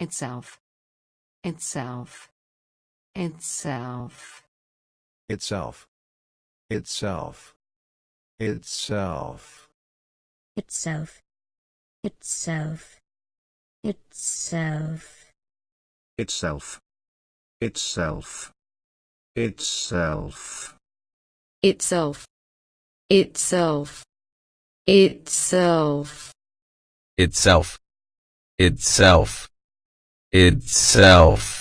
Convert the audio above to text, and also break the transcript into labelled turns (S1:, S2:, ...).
S1: itself itself itself itself itself itself itself itself itself itself itself itself itself itself itself itself itself itself.